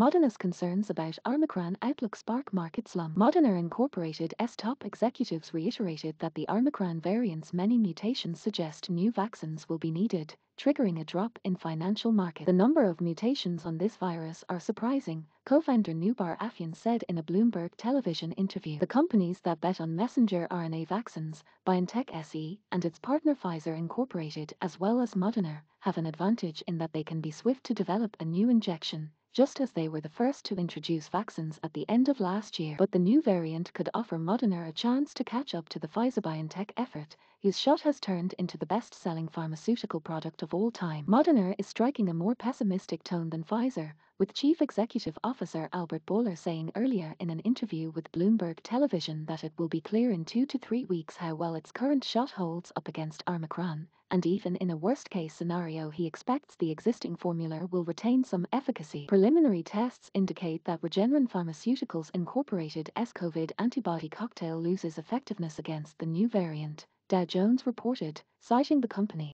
Moderna's concerns about Armicran outlook spark market slump. Moderna Incorporated S top executives reiterated that the Armicran variant's many mutations suggest new vaccines will be needed, triggering a drop in financial market. The number of mutations on this virus are surprising, co-founder Nubar Afyan said in a Bloomberg television interview. The companies that bet on messenger RNA vaccines, BioNTech SE and its partner Pfizer Incorporated as well as Moderna, have an advantage in that they can be swift to develop a new injection just as they were the first to introduce vaccines at the end of last year. But the new variant could offer Moderna a chance to catch up to the Pfizer-BioNTech effort, whose shot has turned into the best-selling pharmaceutical product of all time. Moderna is striking a more pessimistic tone than Pfizer, with Chief Executive Officer Albert Bohler saying earlier in an interview with Bloomberg Television that it will be clear in two to three weeks how well its current shot holds up against Omicron, and even in a worst case scenario, he expects the existing formula will retain some efficacy. Preliminary tests indicate that Regeneron Pharmaceuticals Incorporated S COVID antibody cocktail loses effectiveness against the new variant, Dow Jones reported, citing the company.